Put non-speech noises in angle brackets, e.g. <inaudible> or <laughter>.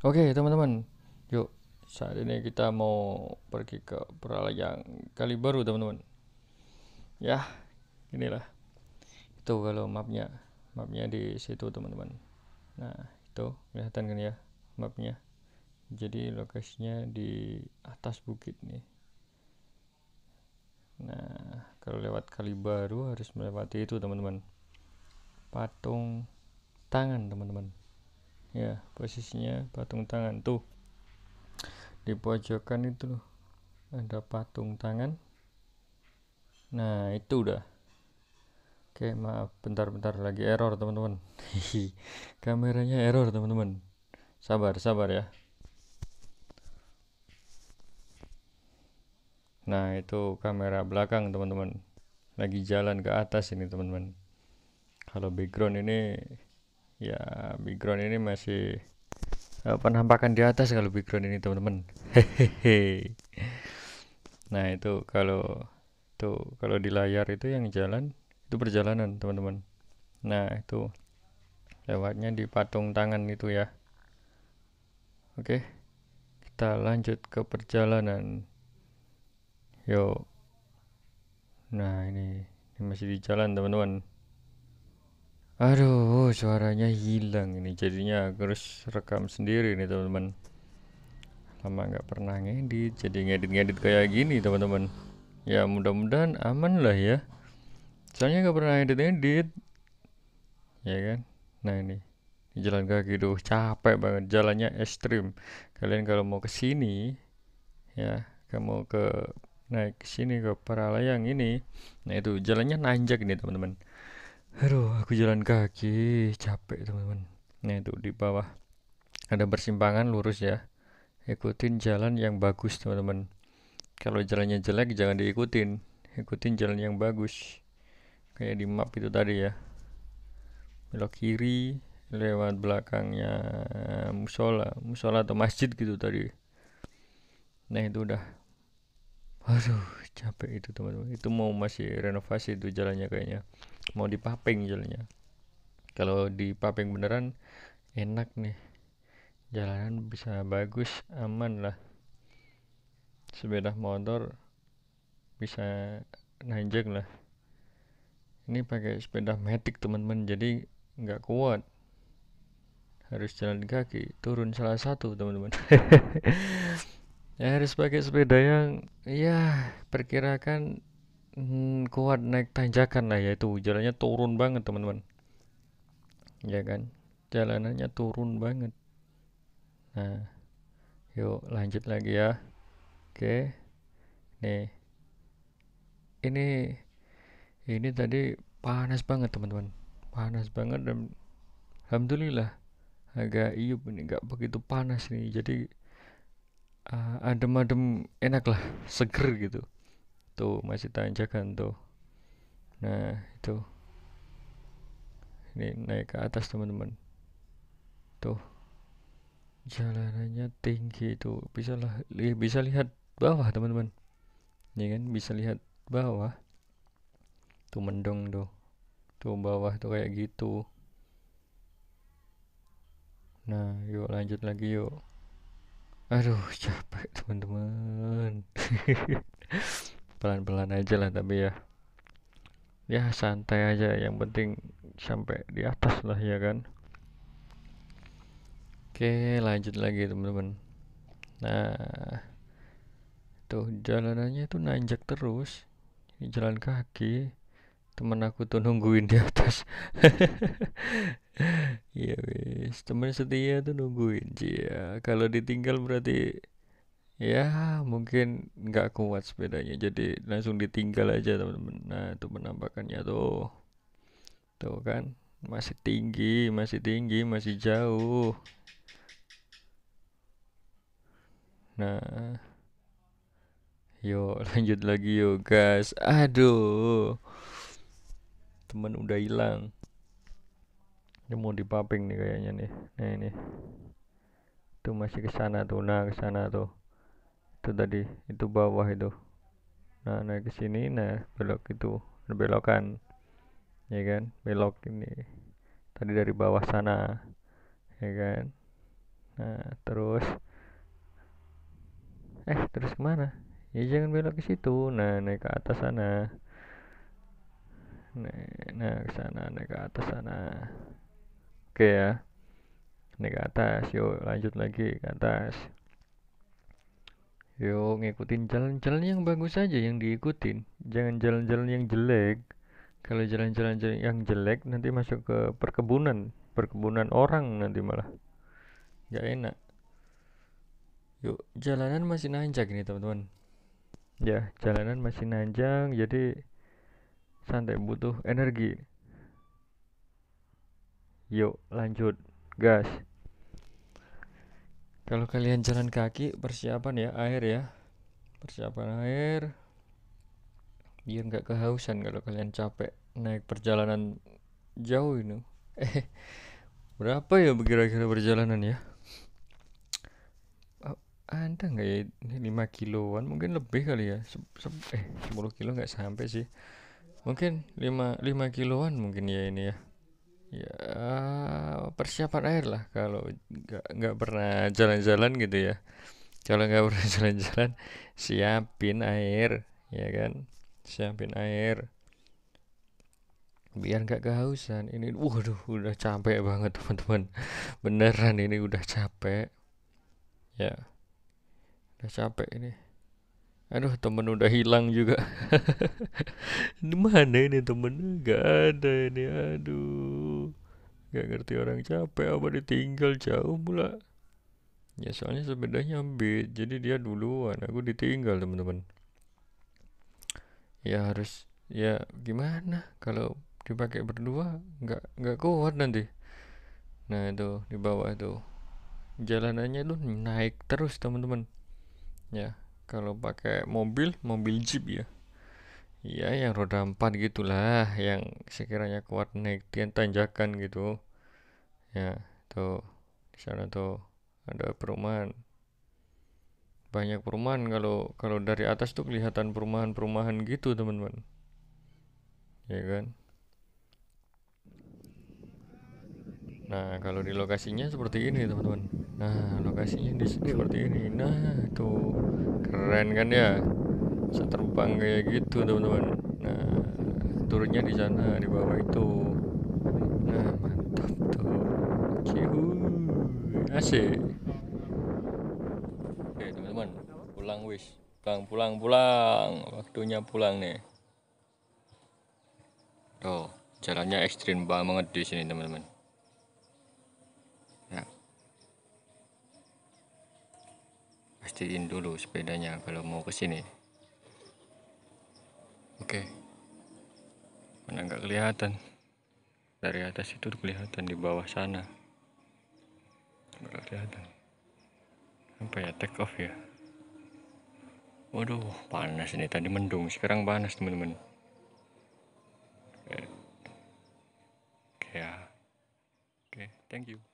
Oke teman-teman, yuk saat ini kita mau pergi ke yang Kali Baru teman-teman. Ya, inilah itu kalau mapnya, mapnya di situ teman-teman. Nah itu kelihatan kan ya mapnya. Jadi lokasinya di atas bukit nih. Nah kalau lewat Kali Baru harus melewati itu teman-teman. Patung tangan teman-teman ya posisinya patung tangan tuh di pojokan itu ada patung tangan nah itu udah oke maaf bentar-bentar lagi error teman-teman kameranya error teman-teman sabar sabar ya nah itu kamera belakang teman-teman lagi jalan ke atas ini teman-teman kalau background ini ya background ini masih uh, penampakan di atas kalau background ini teman-teman hehehe nah itu kalau tuh kalau di layar itu yang jalan itu perjalanan teman-teman nah itu lewatnya di patung tangan itu ya oke kita lanjut ke perjalanan yuk nah ini, ini masih di jalan teman-teman Aduh, suaranya hilang ini. Jadinya aku harus rekam sendiri nih, teman-teman. Lama nggak pernah ngedit, jadi ngedit-ngedit kayak gini, teman-teman. Ya, mudah-mudahan aman lah ya. Soalnya nggak pernah ngedit-ngedit. Ya kan? Nah, ini. jalan kaki tuh capek banget, jalannya ekstrim. Kalian kalau mau ke sini ya, kamu ke naik ke sini ke Paralayang ini. Nah, itu jalannya nanjak nih, teman-teman Aduh, aku jalan kaki, capek teman-teman. Nah itu di bawah ada persimpangan lurus ya. Ikutin jalan yang bagus teman-teman. Kalau jalannya jelek jangan diikutin. Ikutin jalan yang bagus. Kayak di map itu tadi ya. Belok kiri, lewat belakangnya musola, musola atau masjid gitu tadi. Nah itu udah. Aduh, capek itu teman-teman itu mau masih renovasi itu jalannya kayaknya mau dipaping jalannya kalau dipaping beneran enak nih jalanan bisa bagus aman lah sepeda motor bisa nanjak lah ini pakai sepeda matic teman-teman jadi nggak kuat harus jalan kaki turun salah satu teman-teman <laughs> ya harus pakai sepeda yang ya perkirakan hmm, kuat naik tanjakan lah ya itu jalannya turun banget teman-teman ya kan jalanannya turun banget nah yuk lanjut lagi ya oke nih ini ini tadi panas banget teman-teman panas banget dan alhamdulillah agak iup ini nggak begitu panas nih jadi uh, adem-adem enak lah seger gitu tuh masih tanjakan tuh nah itu ini naik ke atas teman-teman tuh jalanannya tinggi itu bisa lah li bisa lihat bawah teman-teman ini kan bisa lihat bawah tuh mendong tuh tuh bawah tuh kayak gitu nah yuk lanjut lagi yuk aduh capek teman-teman <laughs> pelan-pelan aja lah tapi ya ya santai aja yang penting sampai di atas lah ya kan oke lanjut lagi teman-teman nah tuh jalanannya itu nanjak terus ini jalan kaki temen aku tuh nungguin di atas <laughs> ya wis temen setia tuh nungguin ya kalau ditinggal berarti ya mungkin nggak kuat sepedanya jadi langsung ditinggal aja temen-temen. nah itu penampakannya tuh tuh kan masih tinggi masih tinggi masih jauh nah yuk <laughs> lanjut lagi yuk guys aduh temen udah hilang ini mau dipaping nih kayaknya nih nah ini itu masih ke sana tuh nah ke sana tuh itu tadi itu bawah itu nah naik ke sini nah belok itu belokan ya kan belok ini tadi dari bawah sana ya kan nah terus eh terus kemana ya jangan belok ke situ nah naik ke atas sana Nih, nah ke sana, naik ke atas sana. Oke ya. Naik ke atas, yuk lanjut lagi ke atas. Yuk ngikutin jalan-jalan yang bagus aja yang diikutin. Jangan jalan-jalan yang jelek. Kalau jalan-jalan yang jelek nanti masuk ke perkebunan, perkebunan orang nanti malah. Gak enak. Yuk, jalanan masih nanjak ini teman-teman. Ya, jalanan masih nanjak jadi santai butuh energi yuk lanjut gas kalau kalian jalan kaki persiapan ya air ya persiapan air biar nggak kehausan kalau kalian capek naik perjalanan jauh ini <laughs> eh berapa ya kira-kira perjalanan ya oh, ada nggak ya lima 5 kiloan mungkin lebih kali ya se eh 10 kilo nggak sampai sih mungkin 5 5 kiloan mungkin ya ini ya ya persiapan air lah kalau nggak nggak pernah jalan-jalan gitu ya kalau nggak pernah <laughs> jalan-jalan siapin air ya kan siapin air biar nggak kehausan ini waduh udah capek banget teman-teman beneran ini udah capek ya udah capek ini Aduh temen udah hilang juga Di <laughs> mana ini temen? Gak ada ini aduh Gak ngerti orang capek apa ditinggal jauh pula Ya soalnya sepedanya ambil Jadi dia duluan aku ditinggal temen-temen, Ya harus Ya gimana kalau dipakai berdua nggak nggak kuat nanti Nah itu di bawah itu jalanannya itu naik terus temen-temen, ya kalau pakai mobil mobil jeep ya Iya yang roda empat gitulah yang sekiranya kuat naik tanjakan gitu ya tuh di sana tuh ada perumahan banyak perumahan kalau kalau dari atas tuh kelihatan perumahan-perumahan gitu teman-teman ya kan Nah, kalau di lokasinya seperti ini, teman-teman. Nah, lokasinya di sini seperti ini. Nah, tuh keren kan ya? Bisa terbang kayak gitu, teman-teman. Nah, turunnya di sana di bawah itu. Nah, mantap tuh. Cihu. Asik. Oke, teman-teman. Pulang wish Pulang, pulang, pulang. Waktunya pulang nih. Tuh, jalannya ekstrim banget di sini, teman-teman. matiin dulu sepedanya kalau mau ke sini oke mana nggak kelihatan dari atas itu kelihatan di bawah sana nggak kelihatan sampai ya take off ya waduh panas ini tadi mendung sekarang panas teman-teman oke. oke ya oke thank you